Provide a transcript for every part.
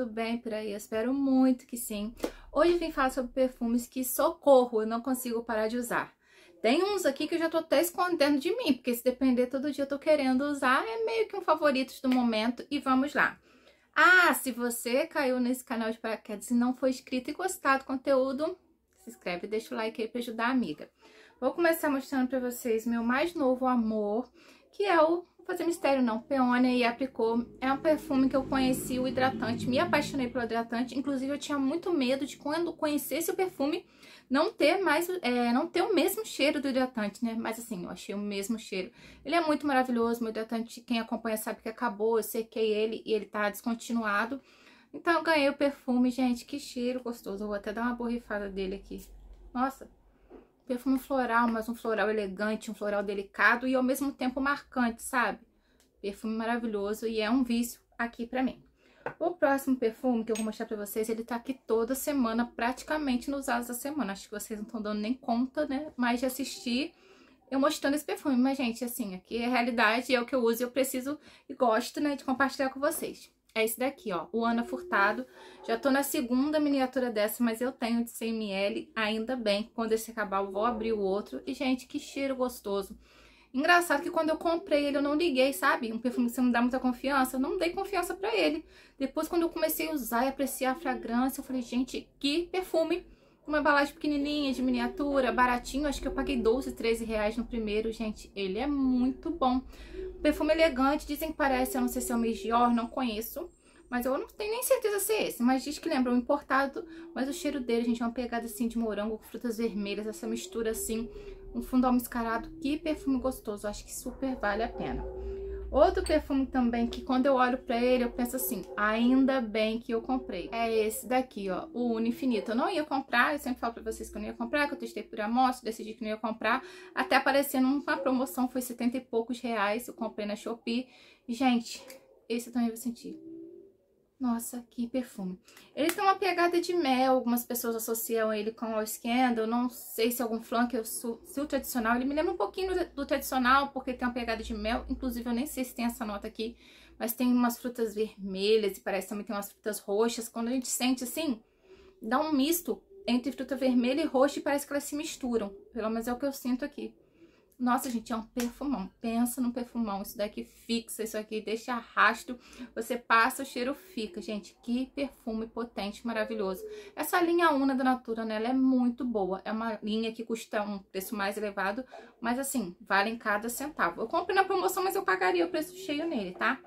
tudo bem por aí? Eu espero muito que sim. Hoje vim falar sobre perfumes que, socorro, eu não consigo parar de usar. Tem uns aqui que eu já tô até escondendo de mim, porque se depender todo dia eu tô querendo usar, é meio que um favorito do momento e vamos lá. Ah, se você caiu nesse canal de paraquedas e não foi inscrito e gostar do conteúdo, se inscreve e deixa o like aí pra ajudar a amiga. Vou começar mostrando pra vocês meu mais novo amor, que é o fazer mistério não, peônia e aplicou. É um perfume que eu conheci, o hidratante, me apaixonei pelo hidratante. Inclusive, eu tinha muito medo de quando conhecesse o perfume, não ter mais, é, não ter o mesmo cheiro do hidratante, né? Mas assim, eu achei o mesmo cheiro. Ele é muito maravilhoso, meu hidratante, quem acompanha sabe que acabou, eu sequei ele e ele tá descontinuado. Então, eu ganhei o perfume, gente, que cheiro gostoso. Eu vou até dar uma borrifada dele aqui. Nossa, perfume floral, mas um floral elegante, um floral delicado e ao mesmo tempo marcante, sabe? Perfume maravilhoso e é um vício aqui pra mim. O próximo perfume que eu vou mostrar pra vocês, ele tá aqui toda semana, praticamente nos usados da semana. Acho que vocês não estão dando nem conta, né? Mas de assistir eu mostrando esse perfume. Mas, gente, assim, aqui é realidade, é o que eu uso, e eu preciso e gosto, né, de compartilhar com vocês. É esse daqui, ó, o Ana Furtado. Já tô na segunda miniatura dessa, mas eu tenho de 100ml, ainda bem. Quando esse acabar, eu vou abrir o outro. E, gente, que cheiro gostoso. Engraçado que quando eu comprei ele, eu não liguei, sabe? Um perfume que você não dá muita confiança, eu não dei confiança pra ele. Depois, quando eu comecei a usar e apreciar a fragrância, eu falei, gente, que perfume uma embalagem pequenininha, de miniatura, baratinho. Acho que eu paguei 12, 13 reais no primeiro, gente. Ele é muito bom. Perfume elegante, dizem que parece, eu não sei se é o Mijior, não conheço. Mas eu não tenho nem certeza se é esse, mas diz que lembra um importado. Mas o cheiro dele, gente, é uma pegada assim de morango com frutas vermelhas, essa mistura assim. Um fundo almiscarado, que perfume gostoso. Acho que super vale a pena. Outro perfume também que quando eu olho pra ele, eu penso assim, ainda bem que eu comprei. É esse daqui, ó, o Uno Infinito. Eu não ia comprar, eu sempre falo pra vocês que eu não ia comprar, que eu testei por amostra, decidi que não ia comprar. Até aparecendo uma promoção, foi 70 e poucos reais, eu comprei na Shopee. Gente, esse eu também vou sentir. Nossa, que perfume. Ele tem uma pegada de mel, algumas pessoas associam ele com o Scandal, não sei se é algum flan que eu sou, se o tradicional, ele me lembra um pouquinho do, do, tradicional, porque tem uma pegada de mel, inclusive eu nem sei se tem essa nota aqui, mas tem umas frutas vermelhas e parece também tem umas frutas roxas, quando a gente sente assim, dá um misto entre fruta vermelha e roxa e parece que elas se misturam, pelo menos é o que eu sinto aqui. Nossa, gente, é um perfumão. Pensa no perfumão. Isso daqui fixa, isso aqui deixa arrasto. Você passa, o cheiro fica. Gente, que perfume potente, maravilhoso. Essa linha Una da Natura, né? Ela é muito boa. É uma linha que custa um preço mais elevado, mas assim, vale em cada centavo. Eu comprei na promoção, mas eu pagaria o preço cheio nele, tá?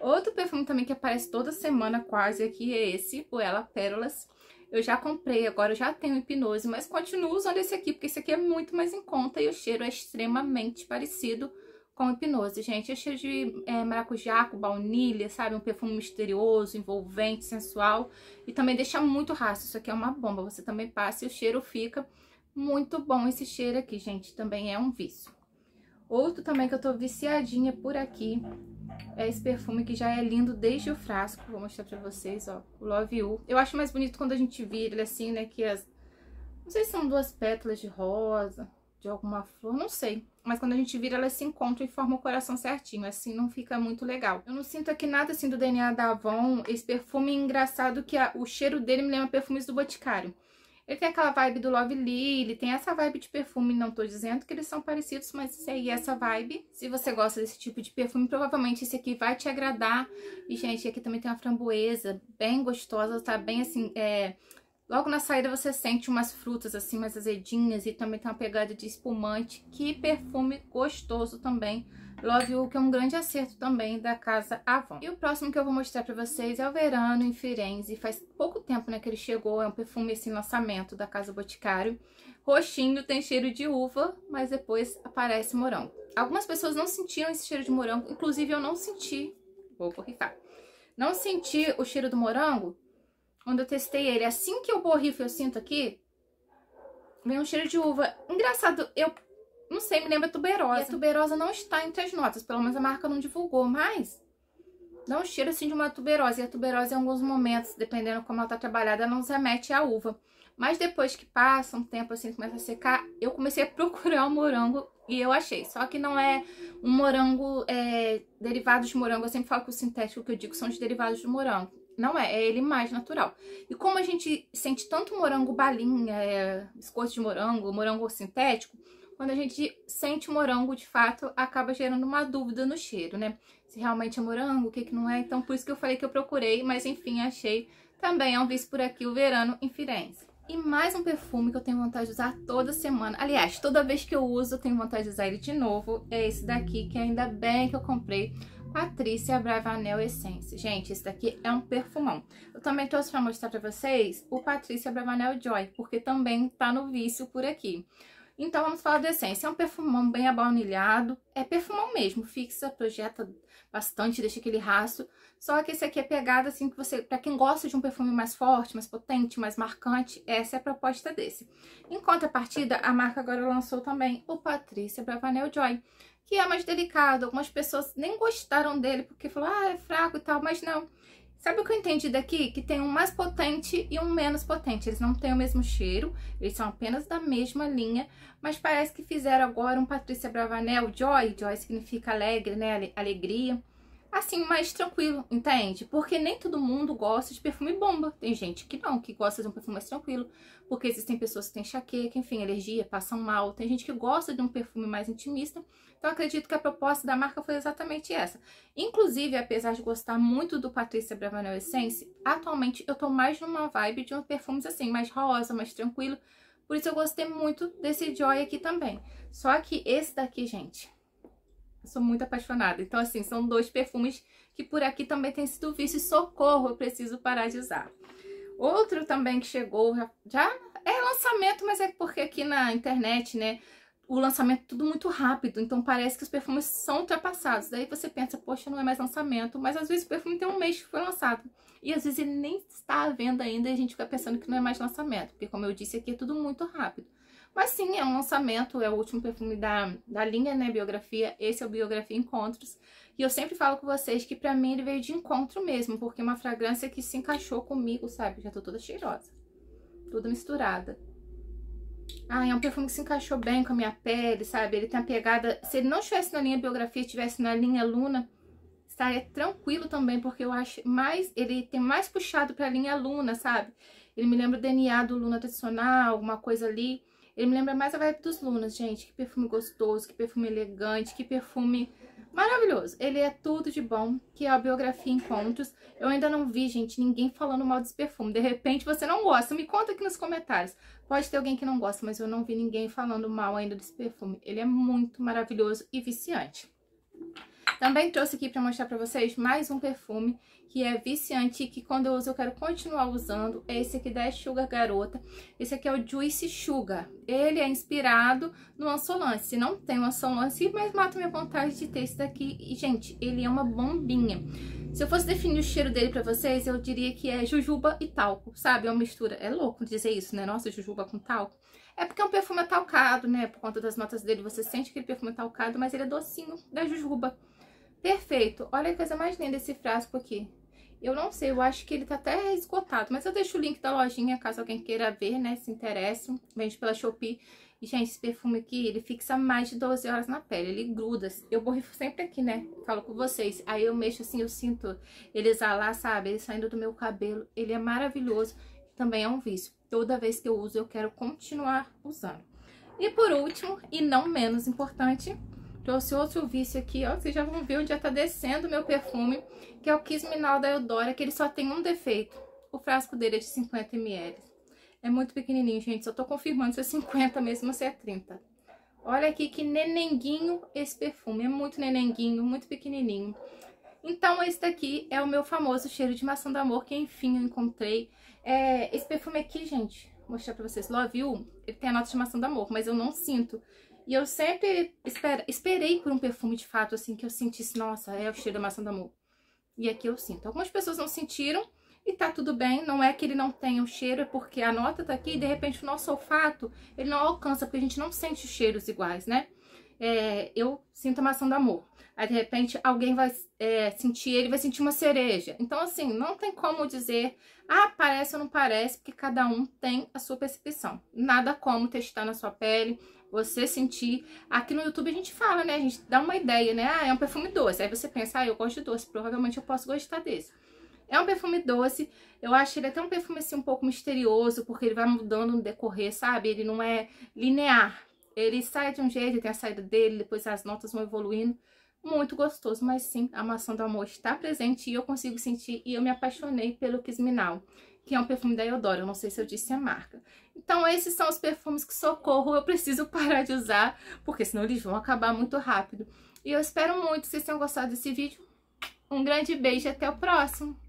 Outro perfume também que aparece toda semana quase aqui é esse, o Ela Pérolas. Eu já comprei, agora eu já tenho hipnose, mas continuo usando esse aqui, porque esse aqui é muito mais em conta e o cheiro é extremamente parecido com hipnose, gente. É cheiro de é, maracujá, com baunilha, sabe? Um perfume misterioso, envolvente, sensual. E também deixa muito rastro. Isso aqui é uma bomba. Você também passa e o cheiro fica muito bom. Esse cheiro aqui, gente, também é um vício. Outro também que eu tô viciadinha por aqui é esse perfume que já é lindo desde o frasco. Vou mostrar pra vocês, ó. O Love You. Eu acho mais bonito quando a gente vira ele assim, né? Que as... Não sei se são duas pétalas de rosa, de alguma flor, não sei. Mas quando a gente vira, elas se encontram e formam o coração certinho. Assim não fica muito legal. Eu não sinto aqui nada assim do DNA da Avon. Esse perfume é engraçado que a... o cheiro dele me lembra perfumes do Boticário. Ele tem aquela vibe do Love Lily, tem essa vibe de perfume, não tô dizendo que eles são parecidos, mas é essa vibe. Se você gosta desse tipo de perfume, provavelmente esse aqui vai te agradar. E, gente, aqui também tem uma framboesa bem gostosa, tá bem assim, é... Logo na saída você sente umas frutas assim mais azedinhas e também tem uma pegada de espumante. Que perfume gostoso também Love You, que é um grande acerto também da casa Avon. E o próximo que eu vou mostrar pra vocês é o Verano em Firenze. Faz pouco tempo, né, que ele chegou. É um perfume, esse assim, lançamento da Casa Boticário. Roxinho, tem cheiro de uva, mas depois aparece morango. Algumas pessoas não sentiram esse cheiro de morango. Inclusive, eu não senti... Vou borrifar. Não senti o cheiro do morango quando eu testei ele. Assim que eu borrifo, eu sinto aqui, vem um cheiro de uva. Engraçado, eu não sei, me lembra tuberosa. E a tuberosa não está entre as notas, pelo menos a marca não divulgou, mas dá um cheiro assim de uma tuberosa. E a tuberosa em alguns momentos, dependendo como ela está trabalhada, não se remete à uva. Mas depois que passa um tempo assim, começa a secar, eu comecei a procurar o morango e eu achei. Só que não é um morango é, derivado de morango. Eu sempre falo que o sintético que eu digo são os derivados de morango. Não é, é ele mais natural. E como a gente sente tanto morango balinha, é, biscoito de morango, morango sintético, quando a gente sente o morango, de fato, acaba gerando uma dúvida no cheiro, né? Se realmente é morango, o que, que não é. Então, por isso que eu falei que eu procurei, mas enfim, achei também é um vício por aqui, o Verano em Firenze. E mais um perfume que eu tenho vontade de usar toda semana. Aliás, toda vez que eu uso, eu tenho vontade de usar ele de novo. É esse daqui, que ainda bem que eu comprei. Patrícia Bravanel Essence. Gente, esse daqui é um perfumão. Eu também trouxe pra mostrar para vocês o Patrícia Bravanel Joy, porque também tá no vício por aqui. Então, vamos falar da essência. É um perfumão bem abaunilhado. É perfumão mesmo, fixa, projeta bastante, deixa aquele rastro. Só que esse aqui é pegado assim, que você... Pra quem gosta de um perfume mais forte, mais potente, mais marcante, essa é a proposta desse. Em contrapartida, a marca agora lançou também o Patrícia Bravanel Joy, que é mais delicado. Algumas pessoas nem gostaram dele, porque falou ah, é fraco e tal, mas não. Sabe o que eu entendi daqui? Que tem um mais potente e um menos potente. Eles não têm o mesmo cheiro, eles são apenas da mesma linha, mas parece que fizeram agora um Patrícia Bravanel, Joy, Joy significa alegre, né? Alegria assim, mais tranquilo, entende? Porque nem todo mundo gosta de perfume bomba. Tem gente que não, que gosta de um perfume mais tranquilo, porque existem pessoas que têm enxaqueca, enfim, alergia, passam mal. Tem gente que gosta de um perfume mais intimista. Então, acredito que a proposta da marca foi exatamente essa. Inclusive, apesar de gostar muito do Patrícia Bravanel Essence, atualmente eu tô mais numa vibe de um perfumes assim, mais rosa, mais tranquilo. Por isso eu gostei muito desse Joy aqui também. Só que esse daqui, gente, sou muito apaixonada. Então, assim, são dois perfumes que por aqui também tem sido vício. E socorro, eu preciso parar de usar. Outro também que chegou, já, já é lançamento, mas é porque aqui na internet, né? o lançamento é tudo muito rápido, então parece que os perfumes são ultrapassados. Daí você pensa, poxa, não é mais lançamento, mas às vezes o perfume tem um mês que foi lançado. E às vezes ele nem está à venda ainda e a gente fica pensando que não é mais lançamento, porque como eu disse aqui é tudo muito rápido. Mas sim, é um lançamento, é o último perfume da, da linha, né, Biografia. Esse é o Biografia Encontros. E eu sempre falo com vocês que pra mim ele veio de encontro mesmo, porque é uma fragrância que se encaixou comigo, sabe? Já tô toda cheirosa, toda misturada. Ah, é um perfume que se encaixou bem com a minha pele, sabe? Ele tem a pegada... Se ele não estivesse na linha Biografia, estivesse na linha Luna estaria tranquilo também, porque eu acho mais, ele tem mais puxado pra linha Luna, sabe? Ele me lembra o DNA do Luna tradicional, alguma coisa ali. Ele me lembra mais a vibe dos Lunas, gente. Que perfume gostoso, que perfume elegante, que perfume maravilhoso. Ele é tudo de bom, que é a biografia Encontros. Eu ainda não vi, gente, ninguém falando mal desse perfume. De repente você não gosta, me conta aqui nos comentários. Pode ter alguém que não gosta, mas eu não vi ninguém falando mal ainda desse perfume. Ele é muito maravilhoso e viciante. Também trouxe aqui para mostrar para vocês mais um perfume que é viciante que quando eu uso eu quero continuar usando. É esse aqui da Sugar Garota. Esse aqui é o Juice Sugar. Ele é inspirado no Ansolance. Não tem o Ansolance, mas mata minha vontade de ter esse daqui. E, gente, ele é uma bombinha. Se eu fosse definir o cheiro dele pra vocês, eu diria que é jujuba e talco, sabe? É uma mistura. É louco dizer isso, né? Nossa, jujuba com talco. É porque é um perfume talcado, né? Por conta das notas dele, você sente aquele perfume talcado, mas ele é docinho da jujuba. Perfeito. Olha a coisa mais linda esse frasco aqui. Eu não sei, eu acho que ele tá até esgotado, mas eu deixo o link da lojinha caso alguém queira ver, né, se interessa. Vende pela Shopee. E, gente, esse perfume aqui, ele fixa mais de 12 horas na pele, ele gruda. Eu borrifo sempre aqui, né, falo com vocês. Aí eu mexo assim, eu sinto ele exalar, sabe, ele saindo do meu cabelo. Ele é maravilhoso, também é um vício. Toda vez que eu uso, eu quero continuar usando. E por último, e não menos importante, Trouxe outro vício aqui, ó, vocês já vão ver onde já tá descendo o meu perfume, que é o Minal da Eudora, que ele só tem um defeito. O frasco dele é de 50ml. É muito pequenininho, gente, só tô confirmando se é 50 mesmo ou se é 30. Olha aqui que nenenguinho esse perfume, é muito nenenguinho, muito pequenininho. Então, esse daqui é o meu famoso cheiro de maçã do amor, que enfim eu encontrei. É, esse perfume aqui, gente, vou mostrar pra vocês, Love You, ele tem a nota de maçã do amor, mas eu não sinto. E eu sempre esper esperei por um perfume de fato, assim, que eu sentisse, nossa, é o cheiro da maçã do amor. E aqui eu sinto. Algumas pessoas não sentiram e tá tudo bem, não é que ele não tenha o cheiro, é porque a nota tá aqui e de repente o nosso olfato, ele não alcança, porque a gente não sente cheiros iguais, né? é, eu sinto uma ação do amor. Aí, de repente, alguém vai é, sentir, ele vai sentir uma cereja. Então, assim, não tem como dizer, ah, parece ou não parece, porque cada um tem a sua percepção. Nada como testar na sua pele, você sentir. Aqui no YouTube a gente fala, né? A gente dá uma ideia, né? Ah, é um perfume doce. Aí você pensa, ah, eu gosto de doce, provavelmente eu posso gostar desse. É um perfume doce, eu acho ele até um perfume assim um pouco misterioso, porque ele vai mudando no decorrer, sabe? Ele não é linear. Ele sai de um jeito, tem a saída dele, depois as notas vão evoluindo. Muito gostoso, mas sim, a maçã do amor está presente e eu consigo sentir e eu me apaixonei pelo Kisminal, que é um perfume da Eudora, eu não sei se eu disse a marca. Então esses são os perfumes que socorro, eu preciso parar de usar, porque senão eles vão acabar muito rápido. E eu espero muito que vocês tenham gostado desse vídeo. Um grande beijo e até o próximo!